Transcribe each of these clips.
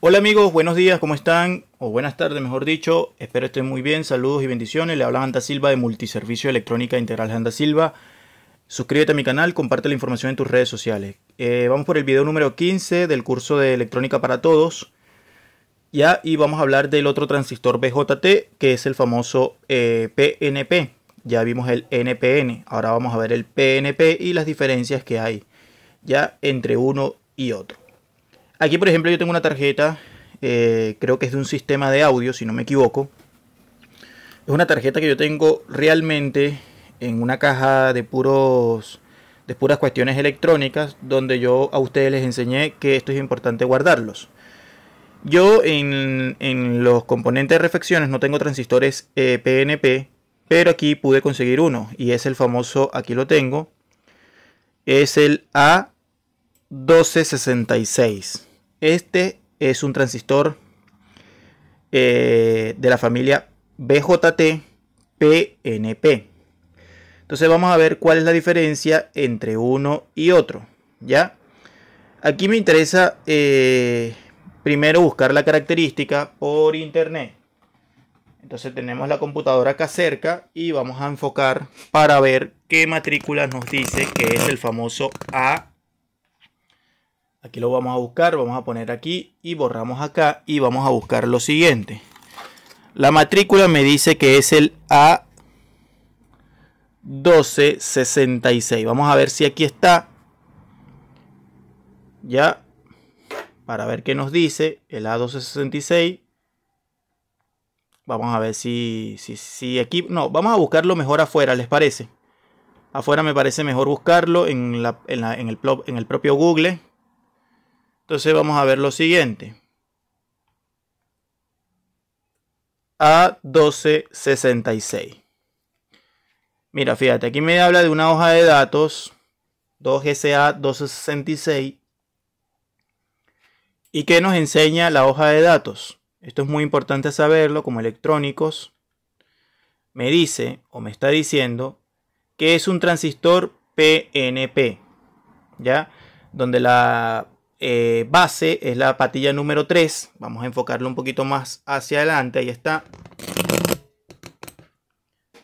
Hola amigos, buenos días, ¿cómo están? O buenas tardes, mejor dicho. Espero estén muy bien, saludos y bendiciones. Le habla Anda Silva de Multiservicio Electrónica Integral Anda Silva. Suscríbete a mi canal, comparte la información en tus redes sociales. Eh, vamos por el video número 15 del curso de Electrónica para Todos. Ya, y vamos a hablar del otro transistor BJT, que es el famoso PNP. Eh, ya vimos el NPN, ahora vamos a ver el PNP y las diferencias que hay ya entre uno y otro. Aquí, por ejemplo, yo tengo una tarjeta, eh, creo que es de un sistema de audio, si no me equivoco. Es una tarjeta que yo tengo realmente en una caja de puras cuestiones electrónicas donde yo a ustedes les enseñé que esto es importante guardarlos. Yo en, los componentes de refacciones no tengo transistores PNP, eh, pero aquí pude conseguir uno y es el famoso, aquí lo tengo, es el A1266. Este es un transistor eh, de la familia BJT PNP. Entonces vamos a ver cuál es la diferencia entre uno y otro. ¿ya? Aquí me interesa eh, primero buscar la característica por internet. Entonces tenemos la computadora acá cerca y vamos a enfocar para ver qué matrículas nos dice que es el famoso A Aquí lo vamos a buscar, vamos a poner aquí y borramos acá y vamos a buscar lo siguiente. La matrícula me dice que es el A1266. Vamos a ver si aquí está. Ya. Para ver qué nos dice el A1266. Vamos a ver si, aquí... No, vamos a buscarlo mejor afuera, ¿les parece? Afuera me parece mejor buscarlo en, en el propio Google. Entonces vamos a ver lo siguiente. A1266. Mira, fíjate, aquí me habla de una hoja de datos 2GSA1266. ¿Y qué nos enseña la hoja de datos? Esto es muy importante saberlo como electrónicos. Me dice o me está diciendo que es un transistor PNP, ¿ya? Donde la eh, base es la patilla número 3. Vamos a enfocarlo un poquito más hacia adelante. Ahí está.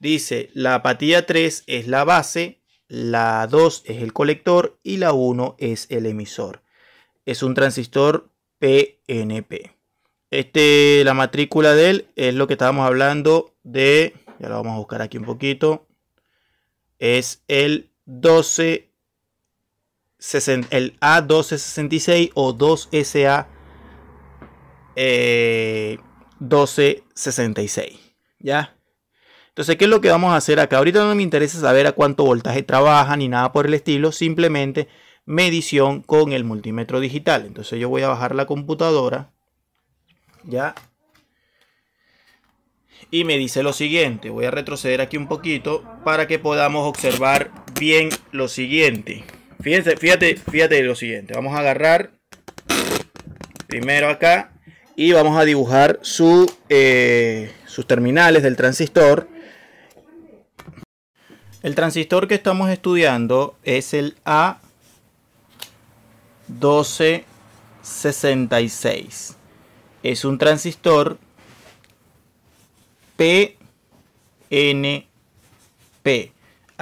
Dice, la patilla 3 es la base, la 2 es el colector y la 1 es el emisor. Es un transistor PNP. Este, la matrícula de él es lo que estábamos hablando de, ya lo vamos a buscar aquí un poquito, es el 12 el A1266 o 2SA 1266. Eh, ¿Ya? Entonces, ¿qué es lo que vamos a hacer acá? Ahorita no me interesa saber a cuánto voltaje trabaja ni nada por el estilo, simplemente medición con el multímetro digital. Entonces yo voy a bajar la computadora, ¿ya? Y me dice lo siguiente, voy a retroceder aquí un poquito para que podamos observar bien lo siguiente. Fíjense, fíjate, fíjate lo siguiente. Vamos a agarrar primero acá y vamos a dibujar eh, sus terminales del transistor. El transistor que estamos estudiando es el A1266. Es un transistor PNP.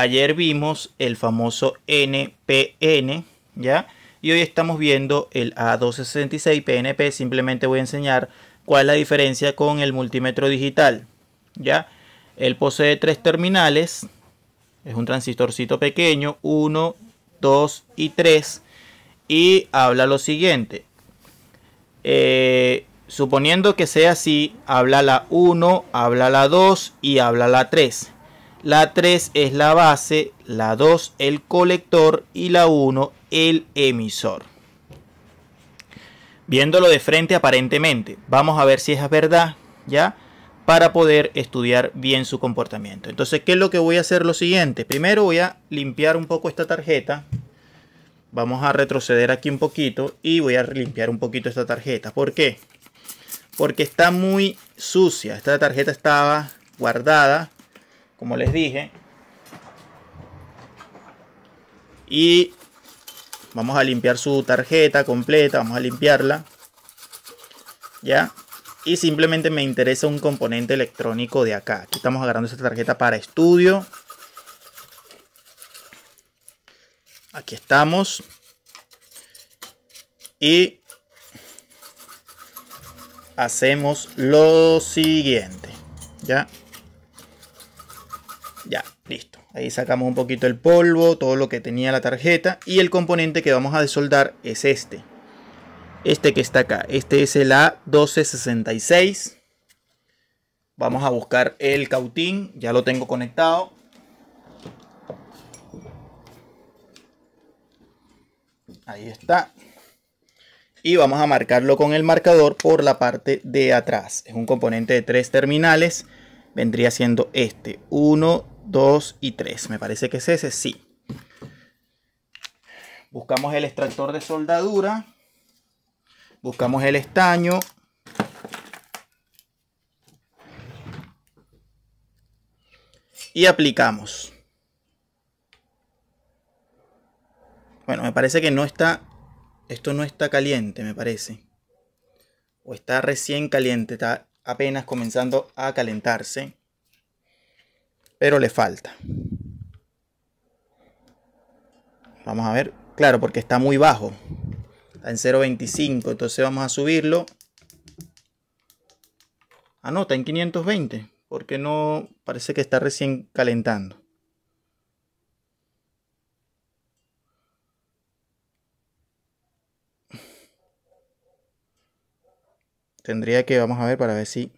Ayer vimos el famoso NPN, ¿ya? Y hoy estamos viendo el A266 PNP. Simplemente voy a enseñar cuál es la diferencia con el multímetro digital, ¿ya? Él posee tres terminales. Es un transistorcito pequeño, 1, 2 y 3. Y habla lo siguiente. Eh, suponiendo que sea así, habla la 1, habla la 2 y habla la 3. La 3 es la base, la 2 el colector y la 1 el emisor. Viéndolo de frente aparentemente, vamos a ver si es verdad, ¿ya? Para poder estudiar bien su comportamiento. Entonces, ¿qué es lo que voy a hacer? Lo siguiente. Primero voy a limpiar un poco esta tarjeta. Vamos a retroceder aquí un poquito y voy a limpiar un poquito esta tarjeta. ¿Por qué? Porque está muy sucia. Esta tarjeta estaba guardada como les dije. Y vamos a limpiar su tarjeta completa, vamos a limpiarla. ¿Ya? Y simplemente me interesa un componente electrónico de acá. Aquí estamos agarrando esta tarjeta para estudio. Aquí estamos. Y hacemos lo siguiente. ¿Ya? Ya, listo. Ahí sacamos un poquito el polvo, todo lo que tenía la tarjeta. Y el componente que vamos a desoldar es este. Este que está acá. Este es el A1266. Vamos a buscar el cautín. Ya lo tengo conectado. Ahí está. Y vamos a marcarlo con el marcador por la parte de atrás. Es un componente de tres terminales. Vendría siendo este. 1, 2 y 3. Me parece que es ese, sí. Buscamos el extractor de soldadura. Buscamos el estaño. Y aplicamos. Bueno, me parece que no está... Esto no está caliente, me parece. O está recién caliente, está apenas comenzando a calentarse pero le falta. Vamos a ver, claro, porque está muy bajo, está en 0.25, entonces vamos a subirlo. Ah, no, está en 520, porque no, parece que está recién calentando. Tendría que, vamos a ver para ver si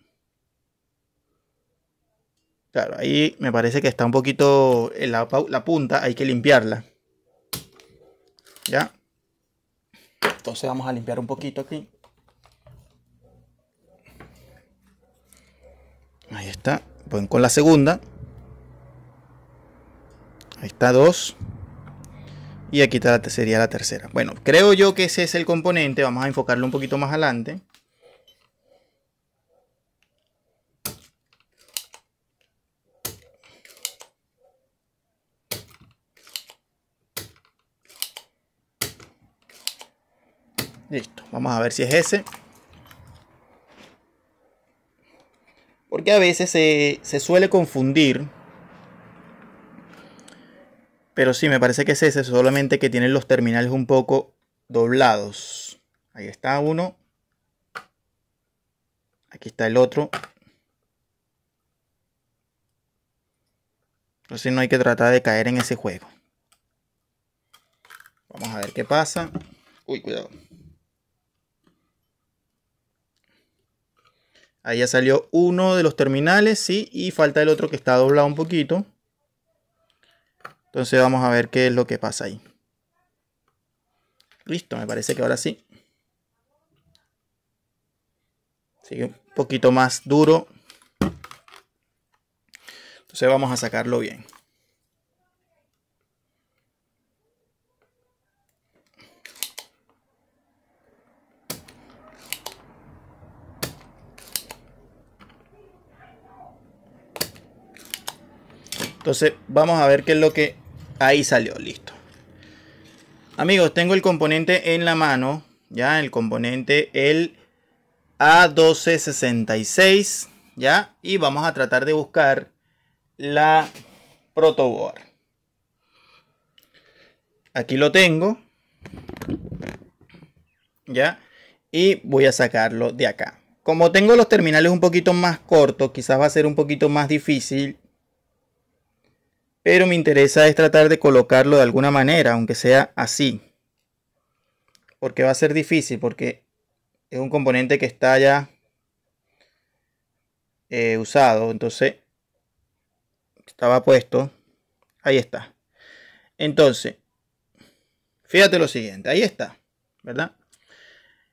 Claro, ahí me parece que está un poquito en la, punta, hay que limpiarla. ¿Ya? Entonces vamos a limpiar un poquito aquí. Ahí está. Bueno, con la segunda. Ahí está dos. Y aquí está sería la tercera. Bueno, creo yo que ese es el componente. Vamos a enfocarlo un poquito más adelante. Listo, vamos a ver si es ese. Porque a veces se, suele confundir. Pero sí, me parece que es ese, solamente que tienen los terminales un poco doblados. Ahí está uno. Aquí está el otro. Entonces no hay que tratar de caer en ese juego. Vamos a ver qué pasa. Uy, cuidado. Ahí ya salió uno de los terminales, sí, y falta el otro que está doblado un poquito. Entonces vamos a ver qué es lo que pasa ahí. Listo, me parece que ahora sí. Sigue un poquito más duro. Entonces vamos a sacarlo bien. Entonces vamos a ver qué es lo que ahí salió. Listo. Amigos, tengo el componente en la mano. Ya, el componente, el A1266. Ya, y vamos a tratar de buscar la protoboard. Aquí lo tengo. Ya, y voy a sacarlo de acá. Como tengo los terminales un poquito más cortos, quizás va a ser un poquito más difícil pero me interesa es tratar de colocarlo de alguna manera, aunque sea así. Porque va a ser difícil, porque es un componente que está ya eh, usado, entonces estaba puesto. Ahí está. Entonces, fíjate lo siguiente, ahí está, ¿verdad?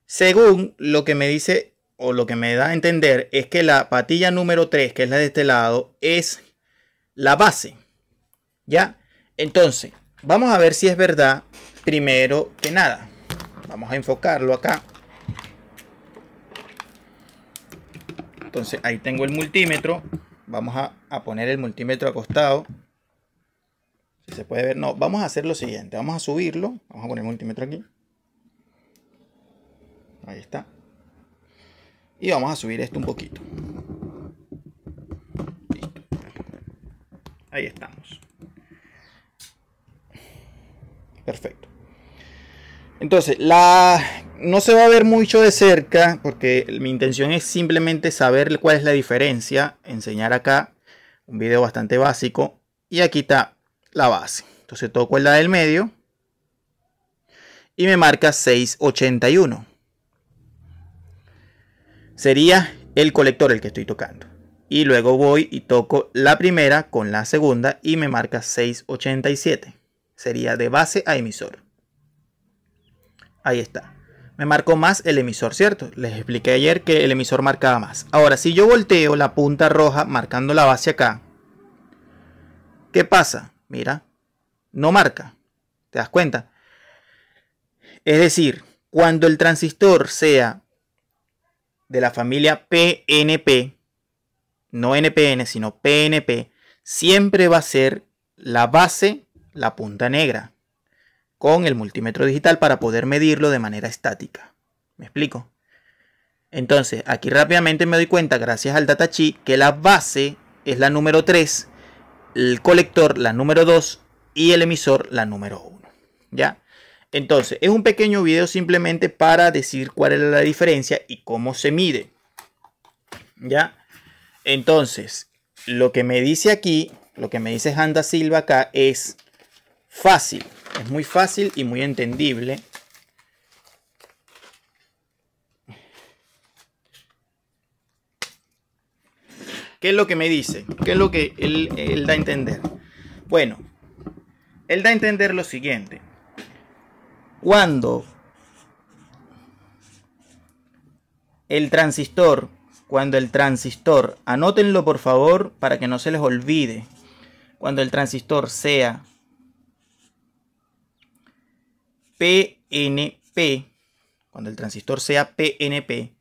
Según lo que me dice o lo que me da a entender es que la patilla número 3, que es la de este lado, es la base. ¿Ya? Entonces, vamos a ver si es verdad primero que nada. Vamos a enfocarlo acá. Entonces, ahí tengo el multímetro. Vamos a, poner el multímetro acostado. Si se puede ver, no. Vamos a hacer lo siguiente. Vamos a subirlo. Vamos a poner el multímetro aquí. Ahí está. Y vamos a subir esto un poquito. Ahí estamos. Perfecto. Entonces, la, no se va a ver mucho de cerca porque mi intención es simplemente saber cuál es la diferencia. Enseñar acá un video bastante básico. Y aquí está la base. Entonces toco la del medio. Y me marca 681. Sería el colector el que estoy tocando. Y luego voy y toco la primera con la segunda y me marca 687. Sería de base a emisor. Ahí está. Me marcó más el emisor, ¿cierto? Les expliqué ayer que el emisor marcaba más. Ahora, si yo volteo la punta roja marcando la base acá, ¿qué pasa? Mira, no marca. ¿Te das cuenta? Es decir, cuando el transistor sea de la familia PNP, no NPN, sino PNP, siempre va a ser la base la punta negra, con el multímetro digital para poder medirlo de manera estática. ¿Me explico? Entonces, aquí rápidamente me doy cuenta, gracias al data que la base es la número 3, el colector la número 2 y el emisor la número 1. ¿Ya? Entonces, es un pequeño video simplemente para decir cuál es la diferencia y cómo se mide. ¿Ya? Entonces, lo que me dice aquí, lo que me dice Handa Silva acá es fácil, es muy fácil y muy entendible. ¿Qué es lo que me dice? ¿Qué es lo que él, da a entender? Bueno, él da a entender lo siguiente. Cuando el transistor, cuando el transistor, anótenlo por favor para que no se les olvide, cuando el transistor sea PNP, cuando el transistor sea PNP,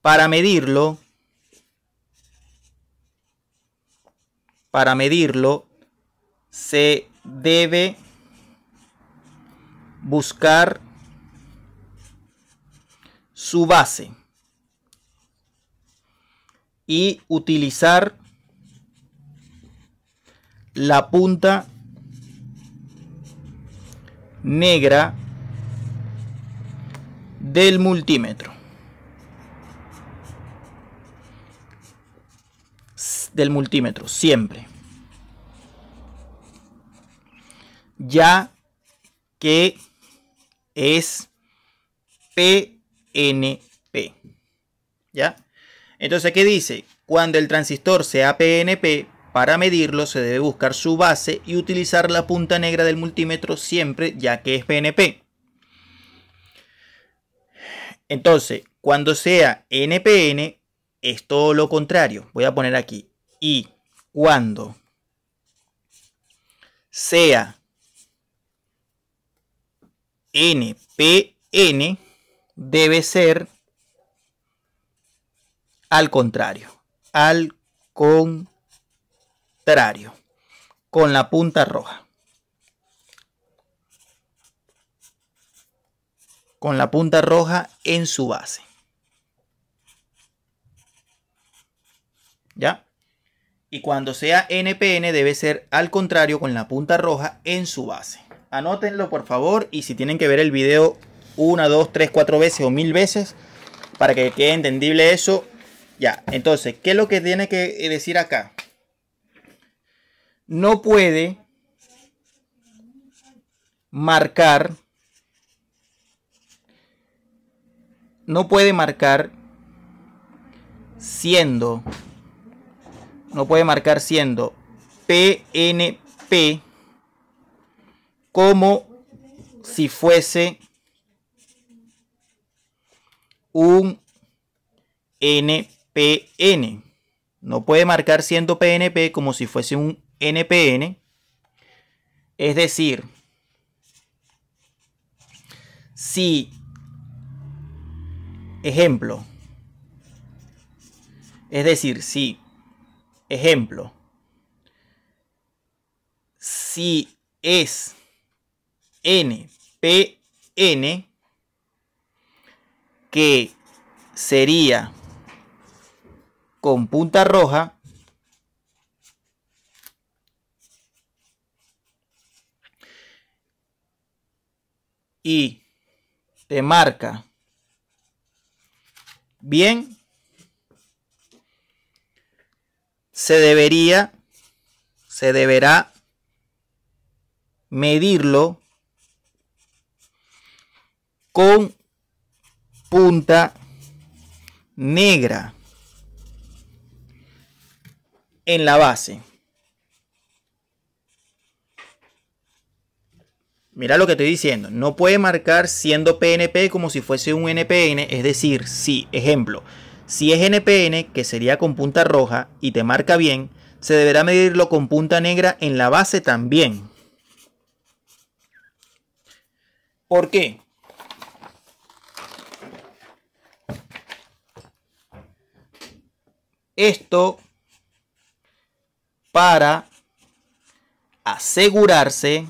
para medirlo, para medirlo, se debe buscar su base y utilizar la punta negra del multímetro. Del multímetro, siempre. Ya que es PNP. ¿Ya? Entonces, ¿qué dice? Cuando el transistor sea PNP, para medirlo se debe buscar su base y utilizar la punta negra del multímetro siempre, ya que es PNP. Entonces, cuando sea NPN, es todo lo contrario. Voy a poner aquí. Y cuando sea NPN, debe ser al contrario. Al contrario. Con la punta roja. con la punta roja en su base. ¿Ya? Y cuando sea NPN debe ser al contrario con la punta roja en su base. Anótenlo por favor y si tienen que ver el video una, dos, tres, cuatro veces o mil veces para que quede entendible eso. Ya, entonces, ¿qué es lo que tiene que eh, decir acá? No puede marcar no puede marcar siendo, no puede marcar siendo PNP como si fuese un NPN. No puede marcar siendo PNP como si fuese un NPN. Es decir, si Ejemplo. Es decir, si, ejemplo, si es NPN, que sería con punta roja, y te marca bien, se debería, se deberá medirlo con punta negra en la base. Mira lo que estoy diciendo. No puede marcar siendo PNP como si fuese un NPN. Es decir, si, ejemplo, si es NPN, que sería con punta roja y te marca bien, se deberá medirlo con punta negra en la base también. ¿Por qué? Esto para asegurarse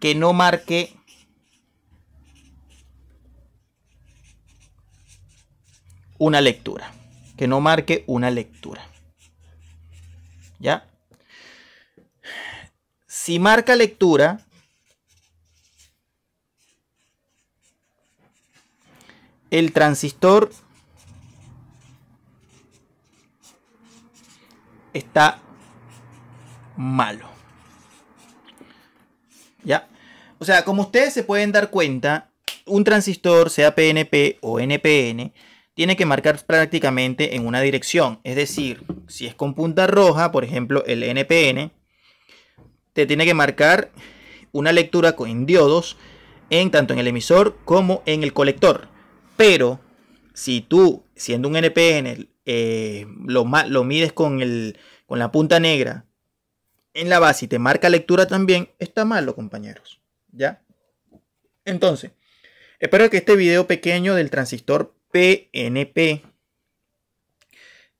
que no marque una lectura. Que no marque una lectura. ¿Ya? Si marca lectura, el transistor está malo. O sea, como ustedes se pueden dar cuenta, un transistor, sea PNP o NPN, tiene que marcar prácticamente en una dirección. Es decir, si es con punta roja, por ejemplo, el NPN, te tiene que marcar una lectura con diodos, en tanto en el emisor como en el colector. Pero si tú, siendo un NPN, eh, lo, lo mides con la punta negra en la base y te marca lectura también, está malo, compañeros. ¿Ya? Entonces, espero que este video pequeño del transistor PNP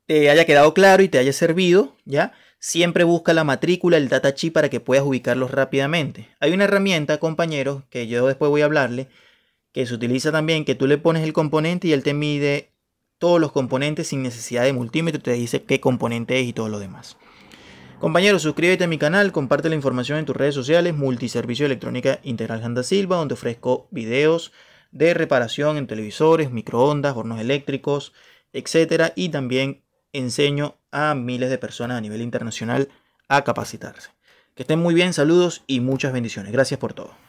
te haya quedado claro y te haya servido, ¿ya? Siempre busca la matrícula, el data chip para que puedas ubicarlos rápidamente. Hay una herramienta, compañeros, que yo después voy a hablarle, que se utiliza también, que tú le pones el componente y él te mide todos los componentes sin necesidad de multímetro, te dice qué componente es y todo lo demás. Compañeros, suscríbete a mi canal, comparte la información en tus redes sociales, Multiservicio Electrónica Integral Janda Silva, donde ofrezco videos de reparación en televisores, microondas, hornos eléctricos, etc. y también enseño a miles de personas a nivel internacional a capacitarse. Que estén muy bien, saludos y muchas bendiciones. Gracias por todo.